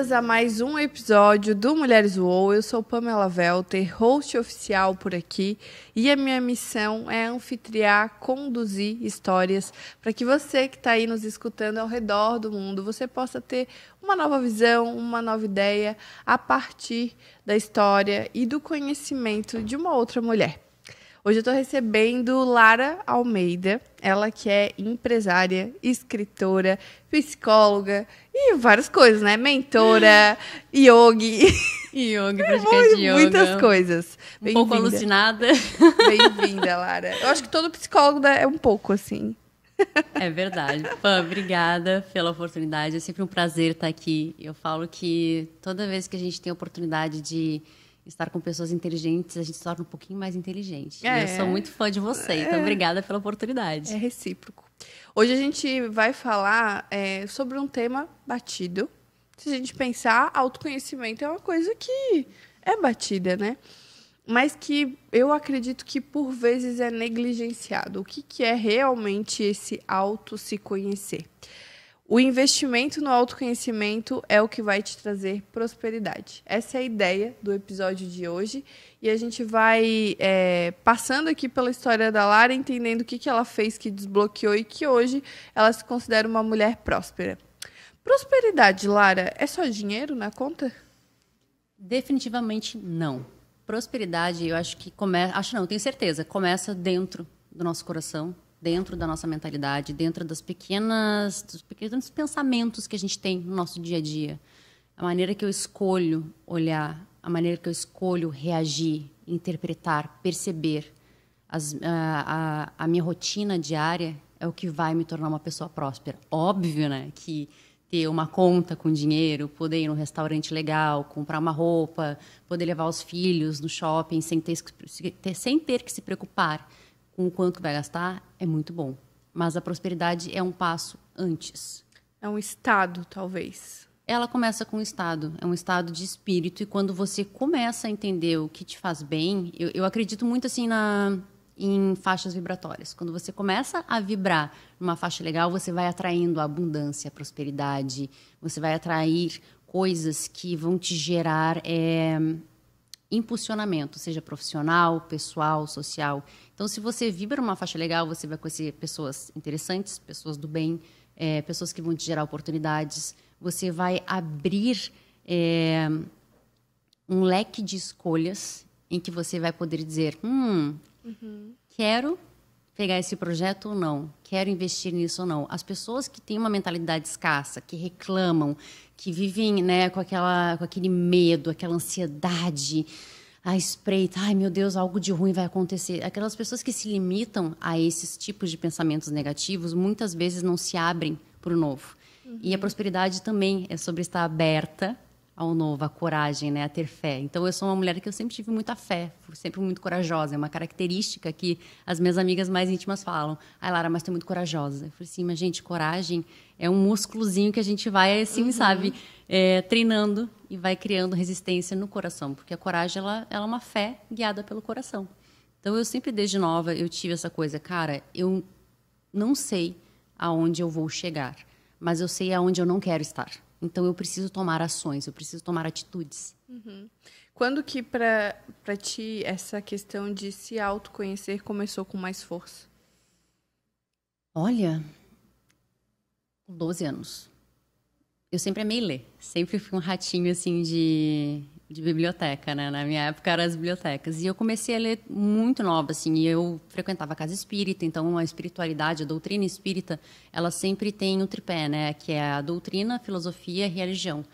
bem-vindas a mais um episódio do Mulheres UOL. Eu sou Pamela Velter, host oficial por aqui, e a minha missão é anfitriar, conduzir histórias para que você que está aí nos escutando ao redor do mundo, você possa ter uma nova visão, uma nova ideia a partir da história e do conhecimento de uma outra mulher. Hoje eu estou recebendo Lara Almeida, ela que é empresária, escritora, psicóloga e várias coisas, né? Mentora, yogi. Yogi, é praticante de yoga. Muitas coisas. Um pouco alucinada. Bem-vinda, Lara. Eu acho que todo psicólogo é um pouco assim. É verdade. Pã, obrigada pela oportunidade. É sempre um prazer estar aqui. Eu falo que toda vez que a gente tem a oportunidade de estar com pessoas inteligentes, a gente se torna um pouquinho mais inteligente. É. Eu sou muito fã de você, então é. então obrigada pela oportunidade. É recíproco. Hoje a gente vai falar é, sobre um tema batido. Se a gente pensar, autoconhecimento é uma coisa que é batida, né? Mas que eu acredito que por vezes é negligenciado. O que, que é realmente esse auto se conhecer? O investimento no autoconhecimento é o que vai te trazer prosperidade. Essa é a ideia do episódio de hoje. E a gente vai é, passando aqui pela história da Lara, entendendo o que, que ela fez que desbloqueou e que hoje ela se considera uma mulher próspera. Prosperidade, Lara, é só dinheiro na conta? Definitivamente não. Prosperidade, eu acho que começa. Acho não, tenho certeza, começa dentro do nosso coração, dentro da nossa mentalidade, dentro das pequenas, dos pequenos pensamentos que a gente tem no nosso dia a dia. A maneira que eu escolho olhar, a maneira que eu escolho reagir, interpretar, perceber As, a, a, a minha rotina diária é o que vai me tornar uma pessoa próspera. Óbvio, né, que ter uma conta com dinheiro, poder ir num restaurante legal, comprar uma roupa, poder levar os filhos no shopping sem ter, sem ter que se preocupar com o quanto vai gastar, é muito bom. Mas a prosperidade é um passo antes. É um estado, talvez. Ela começa com um estado, é um estado de espírito. E quando você começa a entender o que te faz bem, eu, eu acredito muito assim na em faixas vibratórias. Quando você começa a vibrar numa faixa legal, você vai atraindo a abundância, a prosperidade, você vai atrair coisas que vão te gerar é, impulsionamento, seja profissional, pessoal, social. Então, se você vibra uma faixa legal, você vai conhecer pessoas interessantes, pessoas do bem, é, pessoas que vão te gerar oportunidades. Você vai abrir é, um leque de escolhas em que você vai poder dizer: hum, uhum. quero pegar esse projeto ou não, quero investir nisso ou não. As pessoas que têm uma mentalidade escassa, que reclamam, que vivem né, com, aquela, com aquele medo, aquela ansiedade, a espreita, ai meu Deus, algo de ruim vai acontecer. Aquelas pessoas que se limitam a esses tipos de pensamentos negativos muitas vezes não se abrem para o novo. Uhum. E a prosperidade também é sobre estar aberta ao novo, a coragem, né, a ter fé. Então eu sou uma mulher que eu sempre tive muita fé, fui sempre muito corajosa, é uma característica que as minhas amigas mais íntimas falam. Ai, Lara, mas tu é muito corajosa. Eu falei assim, mas gente, coragem é um músculozinho que a gente vai assim, uhum. sabe, é, treinando e vai criando resistência no coração, porque a coragem ela, ela é uma fé guiada pelo coração. Então eu sempre desde nova eu tive essa coisa, cara, eu não sei aonde eu vou chegar, mas eu sei aonde eu não quero estar. Então eu preciso tomar ações, eu preciso tomar atitudes. Uhum. Quando que para ti essa questão de se autoconhecer começou com mais força? Olha, com 12 anos. Eu sempre amei ler, sempre fui um ratinho assim de de biblioteca, né? Na minha época eram as bibliotecas. E eu comecei a ler muito nova, assim. E eu frequentava a casa espírita, então a espiritualidade, a doutrina espírita, ela sempre tem o tripé, né? Que é a doutrina, a filosofia e religião.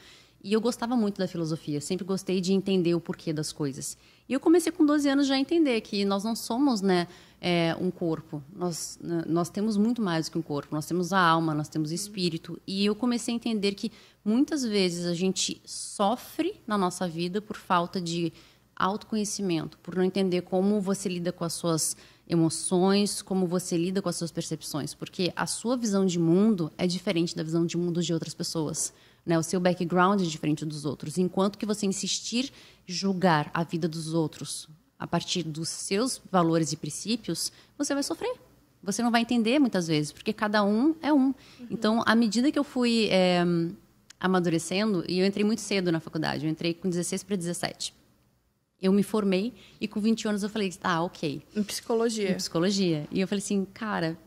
E eu gostava muito da filosofia, sempre gostei de entender o porquê das coisas. E eu comecei com 12 anos já a entender que nós não somos né, é, um corpo, nós, né, nós temos muito mais do que um corpo, nós temos a alma, nós temos o espírito. E eu comecei a entender que muitas vezes a gente sofre na nossa vida por falta de autoconhecimento, por não entender como você lida com as suas emoções, como você lida com as suas percepções, porque a sua visão de mundo é diferente da visão de mundo de outras pessoas né, o seu background é diferente dos outros. Enquanto que você insistir julgar a vida dos outros a partir dos seus valores e princípios, você vai sofrer. Você não vai entender muitas vezes, porque cada um é um. Uhum. Então, à medida que eu fui é, amadurecendo, e eu entrei muito cedo na faculdade, eu entrei com 16 para 17. Eu me formei e com 20 anos eu falei, ah, ok. Em psicologia. Em psicologia. E eu falei assim, cara,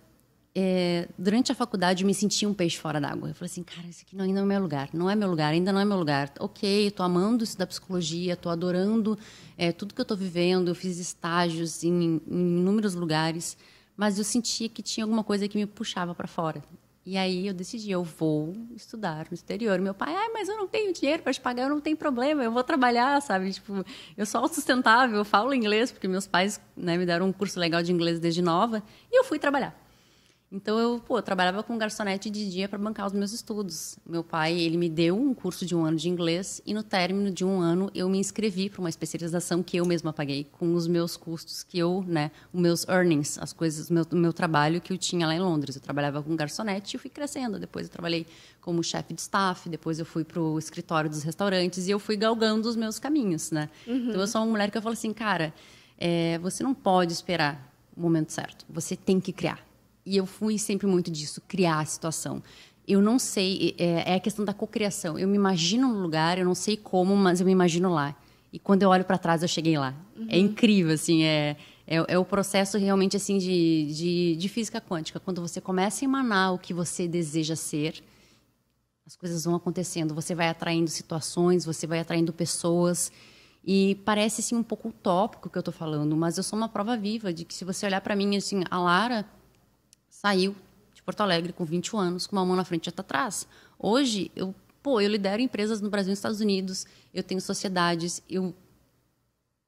é, durante a faculdade eu me sentia um peixe fora d'água. Eu falei assim, cara, isso aqui não, ainda não é meu lugar, não é meu lugar, ainda não é meu lugar. Ok, estou amando isso da psicologia, estou adorando é, tudo que eu estou vivendo, eu fiz estágios em, em, inúmeros lugares, mas eu sentia que tinha alguma coisa que me puxava para fora. E aí eu decidi, eu vou estudar no exterior. Meu pai, ah, mas eu não tenho dinheiro para te pagar, eu não tenho problema, eu vou trabalhar, sabe? Tipo, eu sou autossustentável, eu falo inglês, porque meus pais né, me deram um curso legal de inglês desde nova, e eu fui trabalhar. Então eu, pô, eu trabalhava com garçonete de dia para bancar os meus estudos. Meu pai, ele me deu um curso de um ano de inglês e no término de um ano eu me inscrevi para uma especialização que eu mesma paguei com os meus custos que eu, né, os meus earnings, as coisas, o meu, meu, trabalho que eu tinha lá em Londres. Eu trabalhava com garçonete e fui crescendo. Depois eu trabalhei como chefe de staff, depois eu fui para o escritório dos restaurantes e eu fui galgando os meus caminhos, né? Uhum. Então eu sou uma mulher que eu falo assim, cara, é, você não pode esperar o momento certo. Você tem que criar e eu fui sempre muito disso, criar a situação. Eu não sei, é, é a questão da cocriação. Eu me imagino no lugar, eu não sei como, mas eu me imagino lá. E quando eu olho para trás, eu cheguei lá. Uhum. É incrível, assim, é, é, é, o processo realmente, assim, de, de, de física quântica. Quando você começa a emanar o que você deseja ser, as coisas vão acontecendo. Você vai atraindo situações, você vai atraindo pessoas. E parece, assim, um pouco utópico que eu estou falando, mas eu sou uma prova viva de que se você olhar para mim, assim, a Lara saiu de Porto Alegre com 21 anos, com uma mão na frente e outra atrás. Hoje, eu, pô, eu lidero empresas no Brasil e nos Estados Unidos, eu tenho sociedades, eu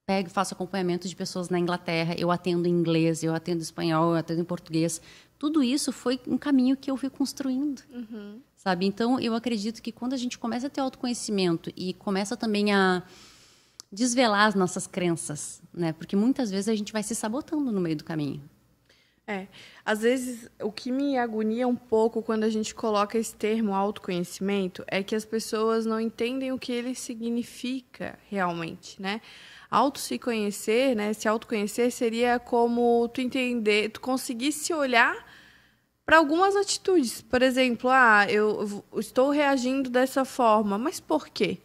pego, faço acompanhamento de pessoas na Inglaterra, eu atendo em inglês, eu atendo em espanhol, eu atendo em português. Tudo isso foi um caminho que eu fui construindo, uhum. sabe? Então, eu acredito que quando a gente começa a ter autoconhecimento e começa também a desvelar as nossas crenças, né? Porque muitas vezes a gente vai se sabotando no meio do caminho. É. Às vezes, o que me agonia um pouco quando a gente coloca esse termo autoconhecimento é que as pessoas não entendem o que ele significa realmente, né? Auto se conhecer, né? Se autoconhecer seria como tu entender, tu conseguir se olhar para algumas atitudes. Por exemplo, ah, eu estou reagindo dessa forma, mas por quê?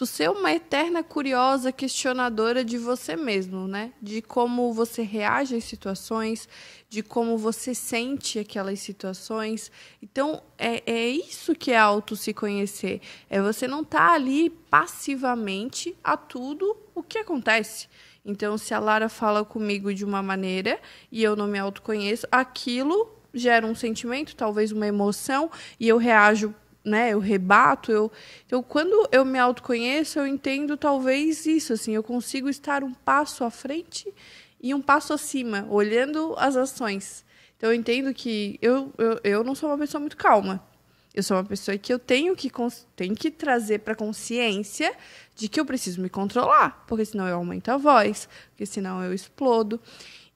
tu ser uma eterna curiosa questionadora de você mesmo, né? De como você reage às situações, de como você sente aquelas situações. Então, é, é isso que é auto se conhecer. É você não estar tá ali passivamente a tudo o que acontece. Então, se a Lara fala comigo de uma maneira e eu não me autoconheço, aquilo gera um sentimento, talvez uma emoção, e eu reajo né, eu rebato, eu, eu quando eu me autoconheço, eu entendo talvez isso, assim, eu consigo estar um passo à frente e um passo acima, olhando as ações. Então eu entendo que eu, eu, eu não sou uma pessoa muito calma. Eu sou uma pessoa que eu tenho que, tenho que trazer para consciência de que eu preciso me controlar, porque senão eu aumento a voz, porque senão eu explodo.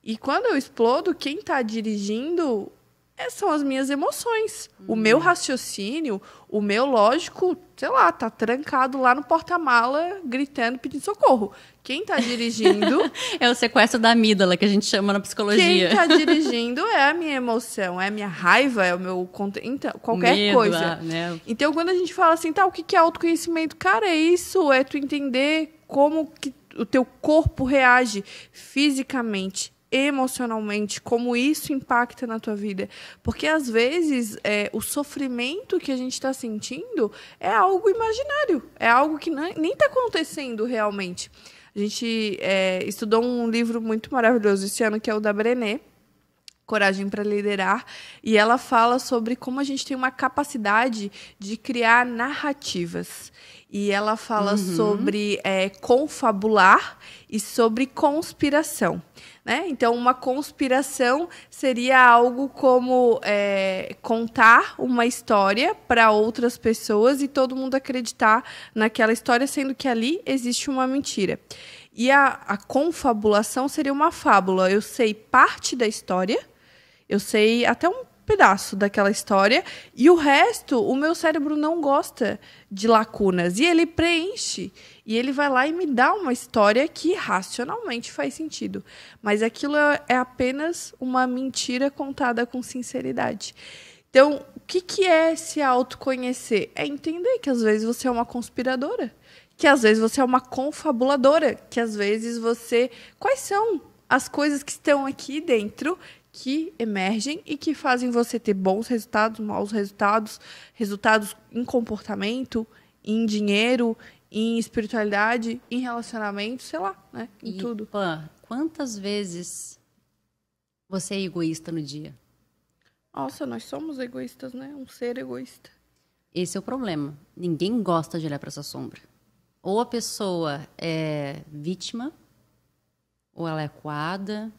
E quando eu explodo, quem está dirigindo é, são as minhas emoções. O uhum. meu raciocínio, o meu lógico, sei lá, tá trancado lá no porta-mala, gritando, pedindo socorro. Quem tá dirigindo. é o sequestro da amígdala, que a gente chama na psicologia. Quem tá dirigindo é a minha emoção, é a minha raiva, é o meu. Então, qualquer Medo, coisa. Ah, né? Então, quando a gente fala assim, tá, o que é autoconhecimento? Cara, é isso, é tu entender como que o teu corpo reage fisicamente, emocionalmente, como isso impacta na tua vida. Porque às vezes é, o sofrimento que a gente está sentindo é algo imaginário, é algo que nem está acontecendo realmente. A gente é, estudou um livro muito maravilhoso esse ano que é o da Brené Coragem para Liderar, e ela fala sobre como a gente tem uma capacidade de criar narrativas. E ela fala uhum. sobre é, confabular e sobre conspiração. Né? Então, uma conspiração seria algo como é, contar uma história para outras pessoas e todo mundo acreditar naquela história, sendo que ali existe uma mentira. E a, a confabulação seria uma fábula. Eu sei parte da história eu sei até um pedaço daquela história e o resto, o meu cérebro não gosta de lacunas e ele preenche e ele vai lá e me dá uma história que racionalmente faz sentido, mas aquilo é, é apenas uma mentira contada com sinceridade. Então, o que, que é se autoconhecer? É entender que às vezes você é uma conspiradora, que às vezes você é uma confabuladora, que às vezes você. Quais são as coisas que estão aqui dentro que emergem e que fazem você ter bons resultados, maus resultados, resultados em comportamento, em dinheiro, em espiritualidade, em relacionamento, sei lá, né? Em e, tudo. Pã, quantas vezes você é egoísta no dia? Nossa, nós somos egoístas, né? Um ser egoísta. Esse é o problema. Ninguém gosta de olhar para essa sombra. Ou a pessoa é vítima, ou ela é coada,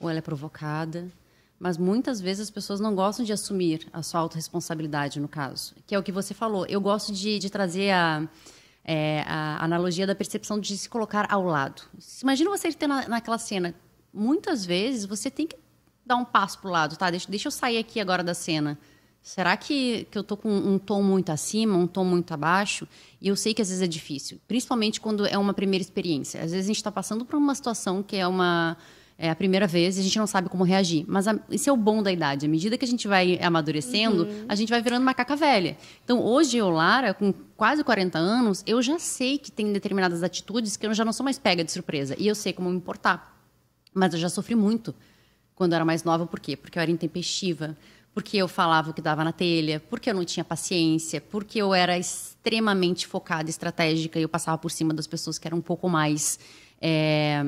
ou ela é provocada. Mas muitas vezes as pessoas não gostam de assumir a sua autorresponsabilidade, no caso, que é o que você falou. Eu gosto de, de trazer a, é, a analogia da percepção de se colocar ao lado. Imagina você ter na, naquela cena. Muitas vezes você tem que dar um passo para o lado, tá? Deixa, deixa eu sair aqui agora da cena. Será que, que eu tô com um tom muito acima, um tom muito abaixo? E eu sei que às vezes é difícil, principalmente quando é uma primeira experiência. Às vezes a gente está passando por uma situação que é uma é a primeira vez e a gente não sabe como reagir. Mas a, é o bom da idade. À medida que a gente vai amadurecendo, uhum. a gente vai virando macaca velha. Então, hoje eu, Lara, com quase 40 anos, eu já sei que tem determinadas atitudes que eu já não sou mais pega de surpresa. E eu sei como me importar. Mas eu já sofri muito quando eu era mais nova. Por quê? Porque eu era intempestiva, porque eu falava o que dava na telha, porque eu não tinha paciência, porque eu era extremamente focada, estratégica e eu passava por cima das pessoas que eram um pouco mais. É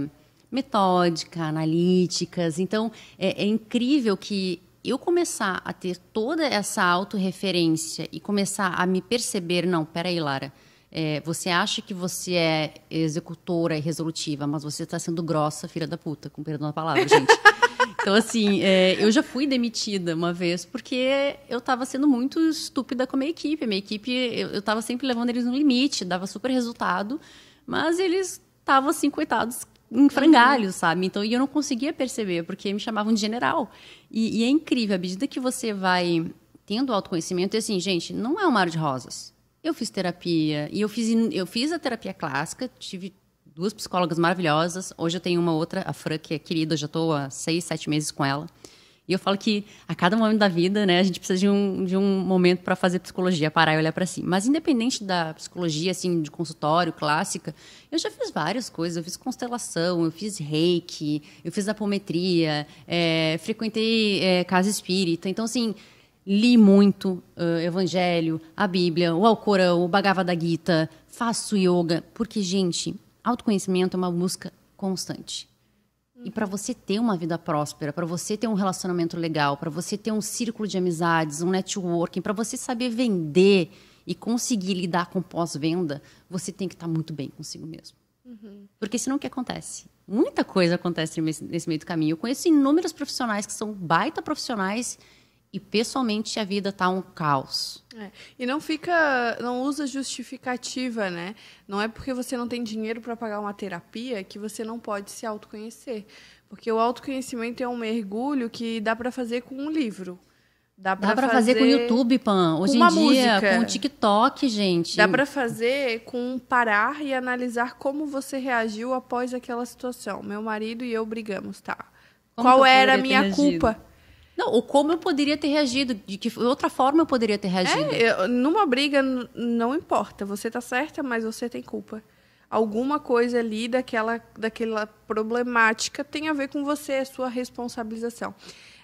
metódica, analíticas. Então, é, é incrível que eu começar a ter toda essa autorreferência e começar a me perceber, não, peraí, Lara, é, você acha que você é executora e resolutiva, mas você está sendo grossa, filha da puta, com perdão da palavra, gente. Então, assim, é, eu já fui demitida uma vez porque eu estava sendo muito estúpida com a minha equipe. A minha equipe, eu estava sempre levando eles no limite, dava super resultado, mas eles estavam, assim, coitados, em uhum. frangalhos, sabe? Então, e eu não conseguia perceber, porque me chamavam de general. E, e é incrível, à medida que você vai tendo autoconhecimento, e assim, gente, não é um mar de rosas. Eu fiz terapia, e eu fiz, eu fiz a terapia clássica, tive duas psicólogas maravilhosas. Hoje eu tenho uma outra, a Fran, que é querida, eu já estou há seis, sete meses com ela. E eu falo que a cada momento da vida, né, a gente precisa de um, de um momento para fazer psicologia, parar e olhar para si. Mas independente da psicologia, assim, de consultório, clássica, eu já fiz várias coisas. Eu fiz constelação, eu fiz reiki, eu fiz apometria, é, frequentei é, casa espírita. Então, assim, li muito uh, Evangelho, a Bíblia, o Alcorão, o Bhagavad Gita, faço yoga. Porque, gente, autoconhecimento é uma busca constante. E para você ter uma vida próspera, para você ter um relacionamento legal, para você ter um círculo de amizades, um networking, para você saber vender e conseguir lidar com pós-venda, você tem que estar tá muito bem consigo mesmo. Uhum. Porque senão o que acontece? Muita coisa acontece nesse meio do caminho. Eu conheço inúmeros profissionais que são baita profissionais e pessoalmente a vida tá um caos. É. E não fica, não usa justificativa, né? Não é porque você não tem dinheiro para pagar uma terapia que você não pode se autoconhecer, porque o autoconhecimento é um mergulho que dá para fazer com um livro. Dá para fazer, fazer, com o YouTube, Pan. Hoje em dia, música. com o TikTok, gente. Dá para fazer com parar e analisar como você reagiu após aquela situação. Meu marido e eu brigamos, tá? Como Qual era a minha culpa? Não, o como eu poderia ter reagido, de que outra forma eu poderia ter reagido. É, numa briga não importa, você tá certa, mas você tem culpa. Alguma coisa ali daquela, daquela problemática tem a ver com você, é sua responsabilização.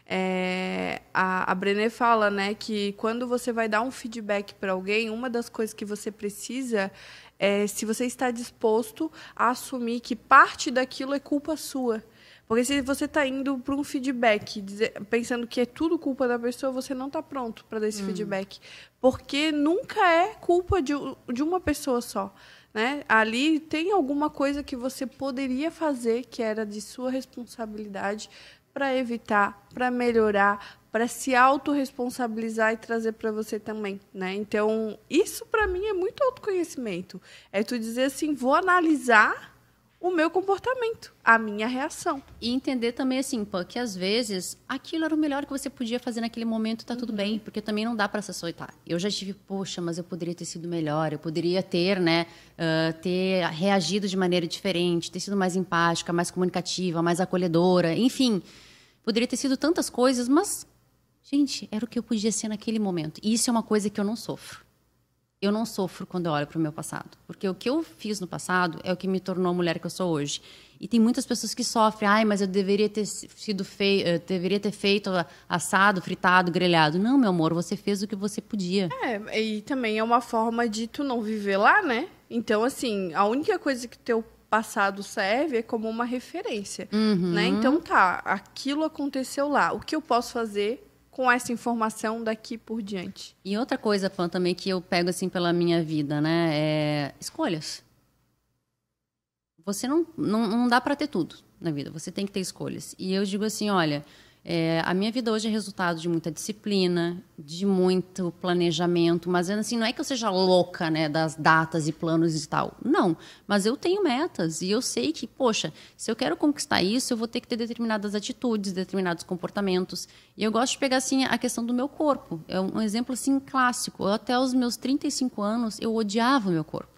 É, a, a Brené fala né, que quando você vai dar um feedback para alguém, uma das coisas que você precisa é se você está disposto a assumir que parte daquilo é culpa sua. Porque se você está indo para um feedback dizer, pensando que é tudo culpa da pessoa, você não está pronto para dar esse hum. feedback. Porque nunca é culpa de, de uma pessoa só. Né? Ali tem alguma coisa que você poderia fazer que era de sua responsabilidade para evitar, para melhorar, para se autorresponsabilizar e trazer para você também, né? Então, isso para mim é muito autoconhecimento. É tu dizer assim, vou analisar o meu comportamento, a minha reação. E entender também, assim, pô, que às vezes aquilo era o melhor que você podia fazer naquele momento, tá uhum. tudo bem, porque também não dá para se açoitar. Eu já tive, poxa, mas eu poderia ter sido melhor, eu poderia ter, né, uh, ter reagido de maneira diferente, ter sido mais empática, mais comunicativa, mais acolhedora, enfim. Poderia ter sido tantas coisas, mas, gente, era o que eu podia ser naquele momento. E isso é uma coisa que eu não sofro eu não sofro quando eu olho para o meu passado. Porque o que eu fiz no passado é o que me tornou a mulher que eu sou hoje. E tem muitas pessoas que sofrem. Ai, mas eu deveria ter sido feio, eh, deveria ter feito assado, fritado, grelhado. Não, meu amor, você fez o que você podia. É, e também é uma forma de tu não viver lá, né? Então, assim, a única coisa que teu passado serve é como uma referência, né? uhum. né? Então tá, aquilo aconteceu lá. O que eu posso fazer com essa informação daqui por diante. E outra coisa, Pan, também que eu pego assim pela minha vida, né? É escolhas. Você não, não, não dá para ter tudo na vida, você tem que ter escolhas. E eu digo assim: olha, é, a minha vida hoje é resultado de muita disciplina, de muito planejamento, mas assim, não é que eu seja louca, né, das datas e planos e tal. Não, mas eu tenho metas e eu sei que, poxa, se eu quero conquistar isso, eu vou ter que ter determinadas atitudes, determinados comportamentos. E eu gosto de pegar assim a questão do meu corpo. É um exemplo assim clássico. Eu, até os meus 35 anos, eu odiava o meu corpo.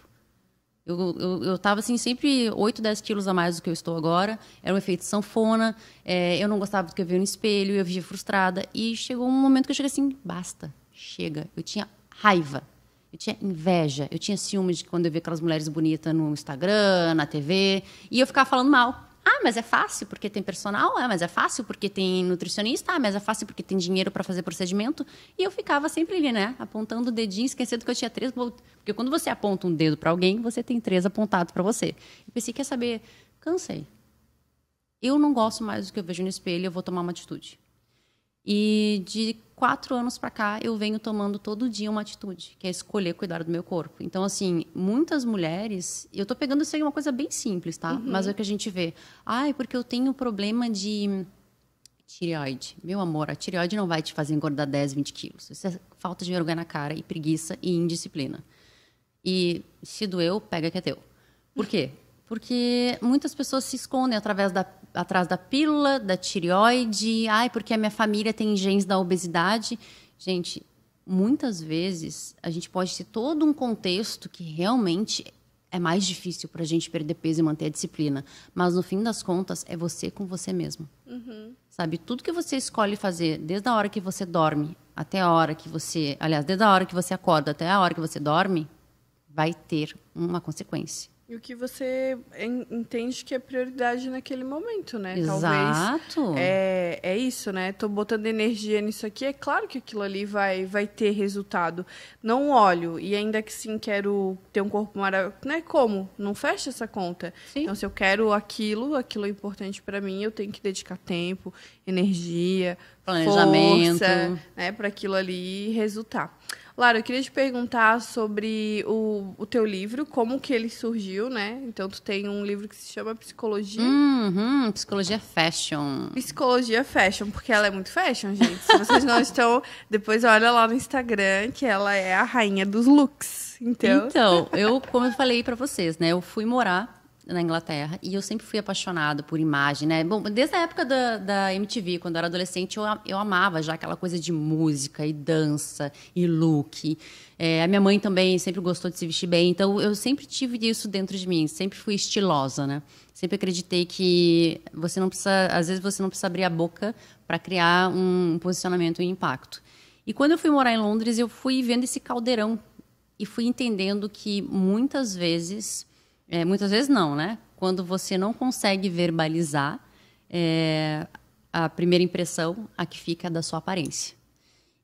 Eu, eu, eu tava assim, sempre 8, 10 quilos a mais do que eu estou agora. Era um efeito sanfona. É, eu não gostava do que eu via no espelho, eu vivia frustrada. E chegou um momento que eu cheguei assim: basta, chega. Eu tinha raiva. Eu tinha inveja, eu tinha ciúmes de quando eu via aquelas mulheres bonitas no Instagram, na TV, e eu ficava falando mal. Ah, mas é fácil porque tem personal? Ah, mas é fácil porque tem nutricionista? Ah, mas é fácil porque tem dinheiro para fazer procedimento? E eu ficava sempre ali, né? Apontando o dedinho, esquecendo que eu tinha três. Porque quando você aponta um dedo para alguém, você tem três apontados para você. Eu pensei, quer saber? Cansei. Eu não gosto mais do que eu vejo no espelho, eu vou tomar uma atitude. E de quatro anos para cá, eu venho tomando todo dia uma atitude, que é escolher cuidar do meu corpo. Então, assim, muitas mulheres. Eu estou pegando isso aí uma coisa bem simples, tá? Uhum. Mas é o que a gente vê. Ai, ah, é porque eu tenho problema de tireoide. Meu amor, a tireoide não vai te fazer engordar 10, 20 quilos. Isso é falta de vergonha na cara e preguiça e indisciplina. E se doeu, pega que é teu. Por quê? porque muitas pessoas se escondem através da, atrás da pílula, da tireoide, ai, porque a minha família tem genes da obesidade. Gente, muitas vezes a gente pode ter todo um contexto que realmente é mais difícil para a gente perder peso e manter a disciplina, mas no fim das contas é você com você mesmo. Uhum. Sabe, tudo que você escolhe fazer, desde a hora que você dorme até a hora que você, aliás, desde a hora que você acorda até a hora que você dorme, vai ter uma consequência. E o que você entende que é prioridade naquele momento, né? Exato. Talvez é, é isso, né? Tô botando energia nisso aqui, é claro que aquilo ali vai, vai ter resultado. Não olho, e ainda que sim quero ter um corpo maravilhoso, né? Como? Não fecha essa conta. Sim. Então, se eu quero aquilo, aquilo é importante para mim, eu tenho que dedicar tempo, energia, planejamento, força, né? Para aquilo ali resultar. Lara, eu queria te perguntar sobre o, o teu livro, como que ele surgiu, né? Então, tu tem um livro que se chama Psicologia... Uhum, Psicologia Fashion. Psicologia Fashion, porque ela é muito fashion, gente. Se vocês não estão, depois olha lá no Instagram, que ela é a rainha dos looks. Então, então eu, como eu falei para vocês, né? Eu fui morar na Inglaterra e eu sempre fui apaixonada por imagem, né? Bom, desde a época da, da MTV, quando eu era adolescente, eu, eu amava já aquela coisa de música e dança e look. É, a minha mãe também sempre gostou de se vestir bem, então eu sempre tive isso dentro de mim, sempre fui estilosa, né? Sempre acreditei que você não precisa, às vezes você não precisa abrir a boca para criar um posicionamento e impacto. E quando eu fui morar em Londres, eu fui vendo esse caldeirão e fui entendendo que muitas vezes é, muitas vezes não, né? Quando você não consegue verbalizar, é, a primeira impressão, a que fica é da sua aparência.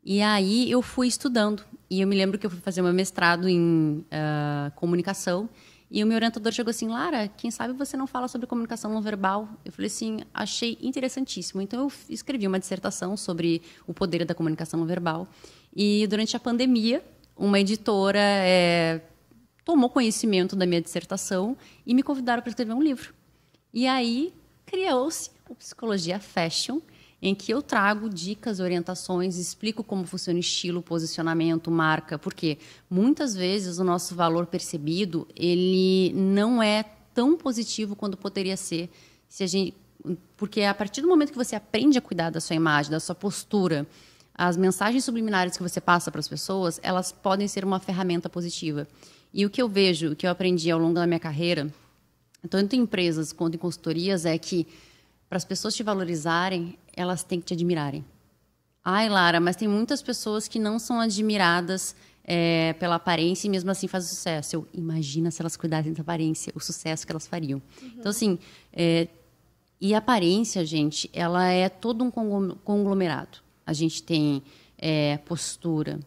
E aí eu fui estudando. E eu me lembro que eu fui fazer meu mestrado em uh, comunicação. E o meu orientador chegou assim, Lara, quem sabe você não fala sobre comunicação não verbal? Eu falei assim, achei interessantíssimo. Então eu escrevi uma dissertação sobre o poder da comunicação não verbal. E durante a pandemia, uma editora é, tomou conhecimento da minha dissertação e me convidaram para escrever um livro. E aí criou-se o Psicologia Fashion, em que eu trago dicas, orientações, explico como funciona estilo, posicionamento, marca, porque muitas vezes o nosso valor percebido, ele não é tão positivo quanto poderia ser se a gente porque a partir do momento que você aprende a cuidar da sua imagem, da sua postura, as mensagens subliminares que você passa para as pessoas, elas podem ser uma ferramenta positiva. E o que eu vejo, o que eu aprendi ao longo da minha carreira, tanto em empresas quanto em consultorias, é que para as pessoas te valorizarem, elas têm que te admirarem. Ai, Lara, mas tem muitas pessoas que não são admiradas é, pela aparência e mesmo assim fazem sucesso. Eu imagina se elas cuidassem da aparência, o sucesso que elas fariam. Uhum. Então, assim, é, e a aparência, gente, ela é todo um conglomerado. A gente tem é, postura,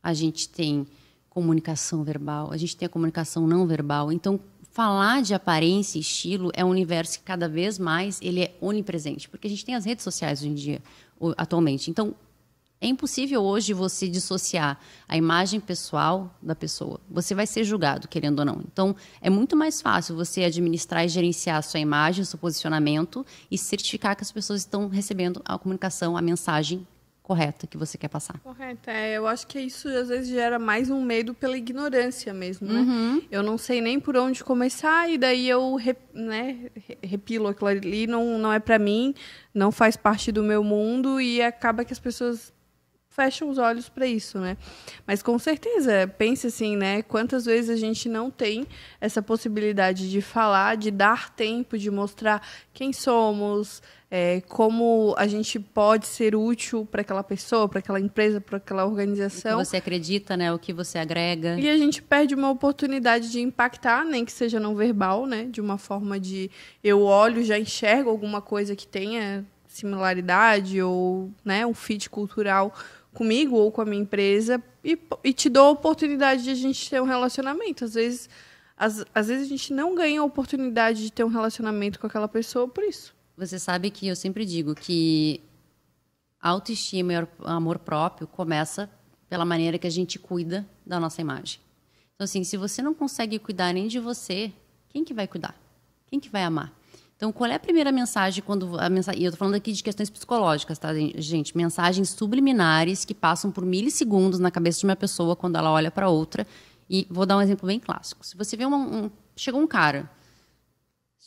a gente tem comunicação verbal, a gente tem a comunicação não verbal. Então, falar de aparência e estilo é um universo que cada vez mais ele é onipresente, porque a gente tem as redes sociais hoje em dia, atualmente. Então, é impossível hoje você dissociar a imagem pessoal da pessoa. Você vai ser julgado, querendo ou não. Então, é muito mais fácil você administrar e gerenciar a sua imagem, seu posicionamento e certificar que as pessoas estão recebendo a comunicação, a mensagem correta que você quer passar. Correta. É, eu acho que isso às vezes gera mais um medo pela ignorância mesmo, né? Uhum. Eu não sei nem por onde começar e daí eu rep, né, repilo aquilo ali, não, não é para mim, não faz parte do meu mundo e acaba que as pessoas fecham os olhos para isso, né? Mas com certeza, pense assim, né? Quantas vezes a gente não tem essa possibilidade de falar, de dar tempo, de mostrar quem somos, é, como a gente pode ser útil para aquela pessoa, para aquela empresa, para aquela organização. O que você acredita, né? O que você agrega. E a gente perde uma oportunidade de impactar, nem que seja não verbal, né? De uma forma de eu olho, já enxergo alguma coisa que tenha similaridade ou né, um fit cultural comigo ou com a minha empresa e, e te dou a oportunidade de a gente ter um relacionamento. Às vezes, às, às vezes a gente não ganha a oportunidade de ter um relacionamento com aquela pessoa por isso. Você sabe que eu sempre digo que autoestima e amor próprio começa pela maneira que a gente cuida da nossa imagem. Então, assim, se você não consegue cuidar nem de você, quem que vai cuidar? Quem que vai amar? Então, qual é a primeira mensagem quando a mensagem? E eu estou falando aqui de questões psicológicas, tá, gente? Mensagens subliminares que passam por milissegundos na cabeça de uma pessoa quando ela olha para outra. E vou dar um exemplo bem clássico. Se você vê um, chegou um cara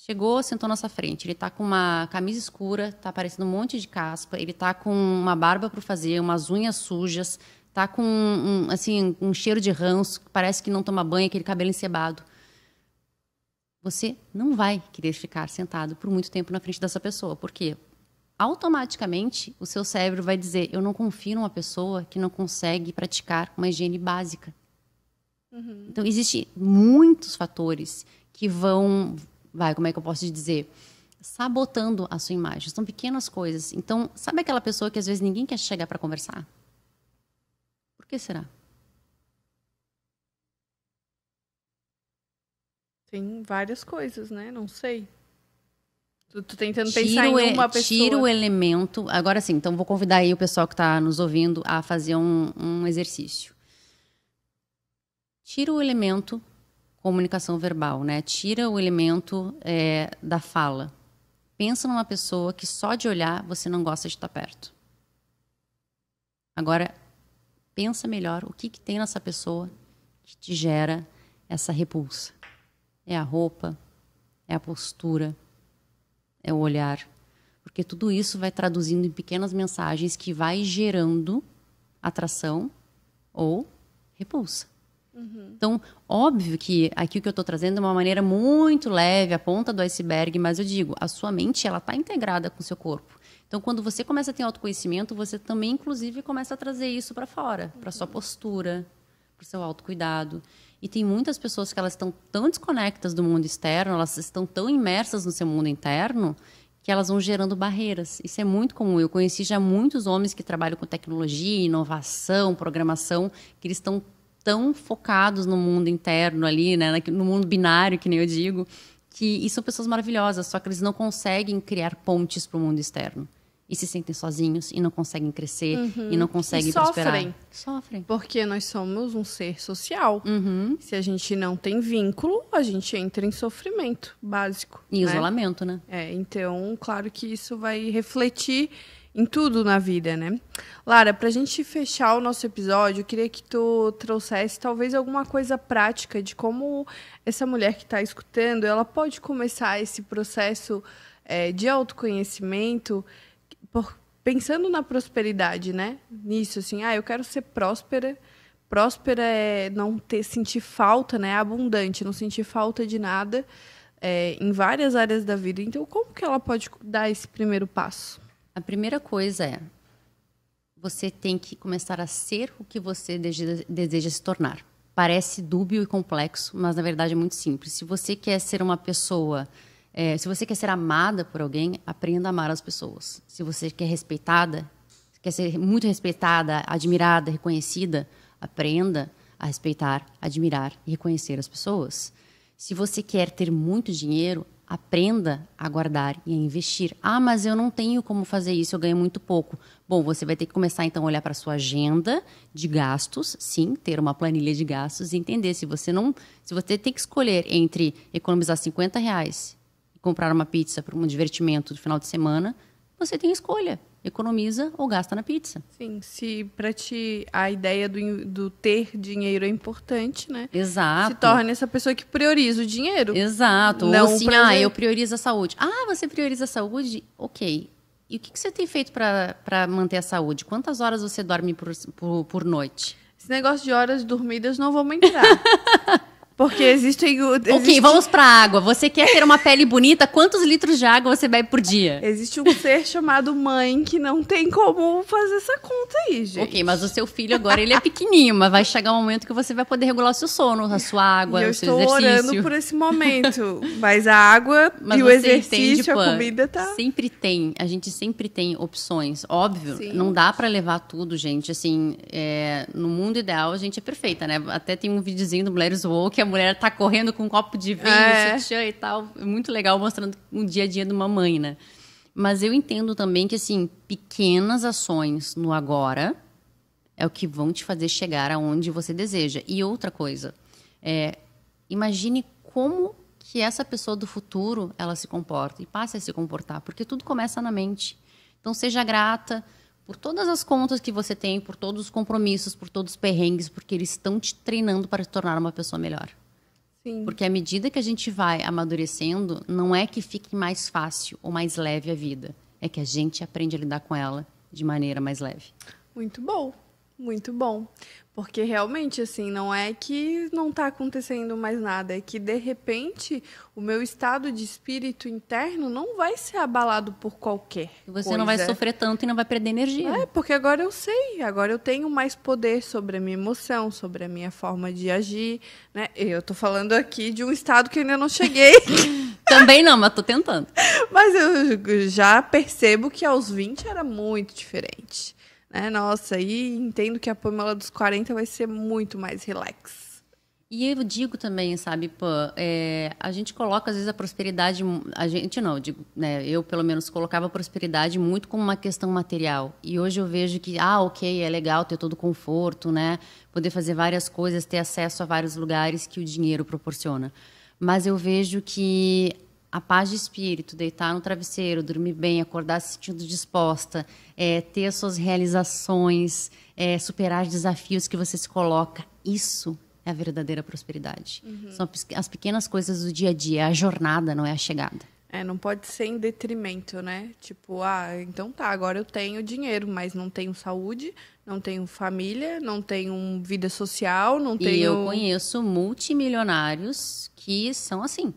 Chegou, sentou na nossa frente. Ele tá com uma camisa escura, tá aparecendo um monte de caspa, ele tá com uma barba para fazer, umas unhas sujas, tá com um, assim, um cheiro de ranço, parece que não toma banho, aquele cabelo encebado. Você não vai querer ficar sentado por muito tempo na frente dessa pessoa, porque automaticamente o seu cérebro vai dizer: eu não confio numa pessoa que não consegue praticar uma higiene básica. Uhum. Então, existem muitos fatores que vão vai, como é que eu posso te dizer? Sabotando a sua imagem. São pequenas coisas. Então, sabe aquela pessoa que às vezes ninguém quer chegar para conversar? Por que será? Tem várias coisas, né? Não sei. Tu, tentando tiro pensar em uma pessoa. Tira o elemento. Agora sim, então vou convidar aí o pessoal que está nos ouvindo a fazer um, um exercício. Tira o elemento comunicação verbal, né? Tira o elemento é, da fala. Pensa numa pessoa que só de olhar você não gosta de estar perto. Agora, pensa melhor o que, que tem nessa pessoa que te gera essa repulsa. É a roupa, é a postura, é o olhar. Porque tudo isso vai traduzindo em pequenas mensagens que vai gerando atração ou repulsa. Uhum. Então, óbvio que aqui o que eu estou trazendo é uma maneira muito leve, a ponta do iceberg, mas eu digo, a sua mente ela está integrada com o seu corpo. Então, quando você começa a ter autoconhecimento, você também, inclusive, começa a trazer isso para fora, uhum. para sua postura, para o seu autocuidado. E tem muitas pessoas que elas estão tão desconectas do mundo externo, elas estão tão imersas no seu mundo interno, que elas vão gerando barreiras. Isso é muito comum. Eu conheci já muitos homens que trabalham com tecnologia, inovação, programação, que eles estão tão focados no mundo interno ali, né, no mundo binário, que nem eu digo, que e são pessoas maravilhosas, só que eles não conseguem criar pontes para o mundo externo. E se sentem sozinhos, e não conseguem crescer, uhum. e não conseguem e sofrem. prosperar. Sofrem. Porque nós somos um ser social. Uhum. Se a gente não tem vínculo, a gente entra em sofrimento básico. E né? isolamento, né? É, então, claro que isso vai refletir em tudo na vida, né? Lara, para a gente fechar o nosso episódio, eu queria que tu trouxesse talvez alguma coisa prática de como essa mulher que está escutando, ela pode começar esse processo é, de autoconhecimento por, pensando na prosperidade, né? Nisso, assim, ah, eu quero ser próspera, próspera é não ter sentir falta, né? É abundante, não sentir falta de nada é, em várias áreas da vida. Então, como que ela pode dar esse primeiro passo? A primeira coisa é você tem que começar a ser o que você deseja, deseja se tornar. Parece dúbio e complexo, mas na verdade é muito simples. Se você quer ser uma pessoa, é, se você quer ser amada por alguém, aprenda a amar as pessoas. Se você quer respeitada, quer ser muito respeitada, admirada, reconhecida, aprenda a respeitar, admirar e reconhecer as pessoas. Se você quer ter muito dinheiro, Aprenda a guardar e a investir. Ah, mas eu não tenho como fazer isso, eu ganho muito pouco. Bom, você vai ter que começar então a olhar para a sua agenda de gastos, sim, ter uma planilha de gastos e entender se você não, se você tem que escolher entre economizar 50 reais e comprar uma pizza para um divertimento do final de semana, você tem escolha economiza ou gasta na pizza. Sim, se para ti a ideia do, do, ter dinheiro é importante, né? Exato. Se torna essa pessoa que prioriza o dinheiro. Exato. Não ou assim, ah, eu priorizo a saúde. Ah, você prioriza a saúde? Ok. E o que, que você tem feito para manter a saúde? Quantas horas você dorme por, por, por noite? Esse negócio de horas dormidas não vou entrar. Porque existem. Existe... Ok, vamos pra água. Você quer ter uma pele bonita? Quantos litros de água você bebe por dia? Existe um ser chamado mãe que não tem como fazer essa conta aí, gente. Ok, mas o seu filho agora ele é pequenininho, mas vai chegar um momento que você vai poder regular o seu sono, a sua água, e o seu exercício. Eu estou orando por esse momento. Mas a água mas e o exercício, a comida tá. Sempre tem. A gente sempre tem opções. Óbvio, Sim. não dá para levar tudo, gente. Assim, é, no mundo ideal a gente é perfeita, né? Até tem um videozinho do Mulheres Woke a mulher tá correndo com um copo de vinho, é. e tal. É muito legal mostrando o dia a dia de uma mãe, né? Mas eu entendo também que, assim, pequenas ações no agora é o que vão te fazer chegar aonde você deseja. E outra coisa, é, imagine como que essa pessoa do futuro ela se comporta e passe a se comportar, porque tudo começa na mente. Então, seja grata, por todas as contas que você tem, por todos os compromissos, por todos os perrengues, porque eles estão te treinando para se tornar uma pessoa melhor. Sim. Porque à medida que a gente vai amadurecendo, não é que fique mais fácil ou mais leve a vida, é que a gente aprende a lidar com ela de maneira mais leve. Muito bom. Muito bom. Porque realmente, assim, não é que não está acontecendo mais nada, é que de repente o meu estado de espírito interno não vai ser abalado por qualquer. Você coisa. não vai sofrer tanto e não vai perder energia. É, porque agora eu sei, agora eu tenho mais poder sobre a minha emoção, sobre a minha forma de agir, né? Eu estou falando aqui de um estado que eu ainda não cheguei. Também não, mas estou tentando. Mas eu já percebo que aos 20 era muito diferente né? Nossa, e entendo que a Pamela dos 40 vai ser muito mais relax. E eu digo também, sabe, pô, é, a gente coloca às vezes a prosperidade, a gente não, eu digo, né, eu pelo menos colocava a prosperidade muito como uma questão material. E hoje eu vejo que, ah, ok, é legal ter todo o conforto, né, poder fazer várias coisas, ter acesso a vários lugares que o dinheiro proporciona. Mas eu vejo que a paz de espírito, deitar no travesseiro, dormir bem, acordar se sentindo disposta, é, ter as suas realizações, é, superar os desafios que você se coloca, isso é a verdadeira prosperidade. Uhum. São as pequenas coisas do dia a dia, é a jornada, não é a chegada. É, não pode ser em detrimento, né? Tipo, ah, então tá, agora eu tenho dinheiro, mas não tenho saúde, não tenho família, não tenho vida social, não tenho. E eu conheço multimilionários que são assim.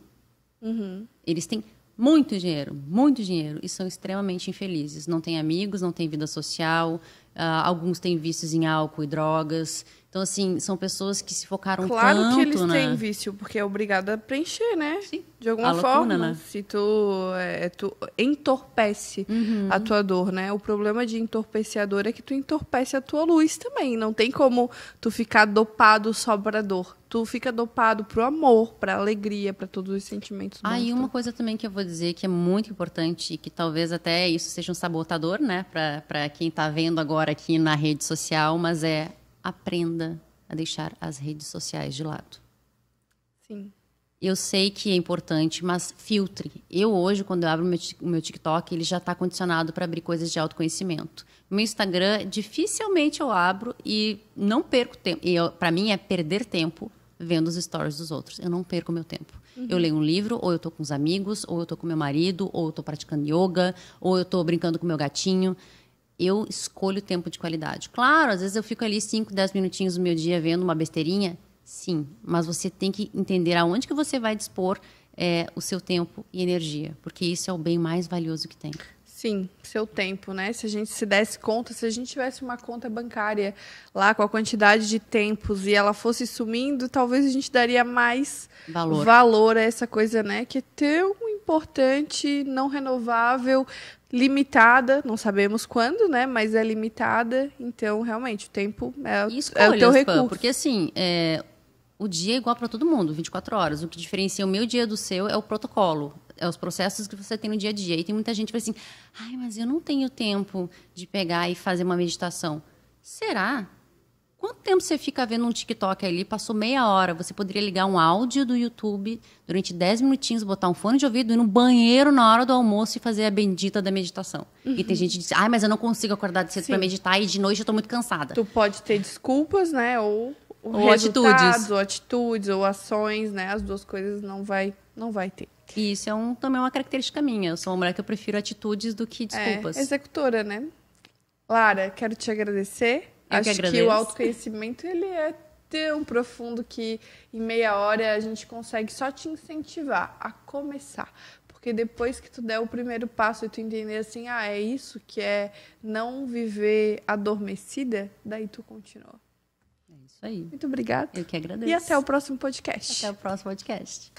Uhum. Eles têm muito dinheiro, muito dinheiro, e são extremamente infelizes. Não têm amigos, não têm vida social, Uh, alguns têm vícios em álcool e drogas. Então, assim, são pessoas que se focaram claro tanto, Claro que eles né? têm vício, porque é obrigada a preencher, né? Sim. De alguma a forma. Lacuna, né? Se tu, é, tu entorpece uhum. a tua dor, né? O problema de entorpecer a dor é que tu entorpece a tua luz também. Não tem como tu ficar dopado só pra dor. Tu fica dopado pro amor, pra alegria, pra todos os sentimentos. Ah, e uma coisa também que eu vou dizer que é muito importante, que talvez até isso seja um sabotador, né? Pra, pra quem tá vendo agora agora aqui na rede social, mas é aprenda a deixar as redes sociais de lado. Sim. Eu sei que é importante, mas filtre. Eu hoje, quando eu abro meu, meu TikTok, ele já está condicionado para abrir coisas de autoconhecimento. Meu Instagram, dificilmente eu abro e não perco tempo. E para mim é perder tempo vendo os stories dos outros. Eu não perco meu tempo. Uhum. Eu leio um livro, ou eu estou com os amigos, ou eu estou com meu marido, ou eu estou praticando yoga, ou eu estou brincando com meu gatinho eu escolho tempo de qualidade. Claro, às vezes eu fico ali 5, 10 minutinhos do meu dia vendo uma besteirinha, sim, mas você tem que entender aonde que você vai dispor é, o seu tempo e energia, porque isso é o bem mais valioso que tem. Sim, seu tempo, né? Se a gente se desse conta, se a gente tivesse uma conta bancária lá com a quantidade de tempos e ela fosse sumindo, talvez a gente daria mais valor, valor a essa coisa, né? Que é tão importante, não renovável, limitada, não sabemos quando, né? Mas é limitada. Então, realmente, o tempo é, escolhas, é o teu recurso. porque assim, é, o dia é igual para todo mundo, 24 horas. O que diferencia o meu dia do seu é o protocolo é os processos que você tem no dia a dia. E tem muita gente que fala assim: ai, mas eu não tenho tempo de pegar e fazer uma meditação. Será? Quanto tempo você fica vendo um TikTok ali? Passou meia hora. Você poderia ligar um áudio do YouTube durante 10 minutinhos, botar um fone de ouvido, ir no banheiro na hora do almoço e fazer a bendita da meditação. Uhum. E tem uhum. gente que diz, ai, mas eu não consigo acordar de cedo para meditar e de noite eu estou muito cansada. Tu pode ter desculpas, né? Ou, ou atitudes. Ou atitudes, ou ações, né? As duas coisas não vai, não vai ter. E isso é um, também é uma característica minha. Eu sou uma mulher que eu prefiro atitudes do que é, desculpas. É, executora, né? Lara, quero te agradecer. Eu Acho que, que o autoconhecimento ele é tão profundo que em meia hora a gente consegue só te incentivar a começar. Porque depois que tu der o primeiro passo e tu entender assim, ah, é isso que é não viver adormecida, daí tu continua. É isso aí. Muito obrigada. Eu que agradeço. E até o próximo podcast. Até o próximo podcast.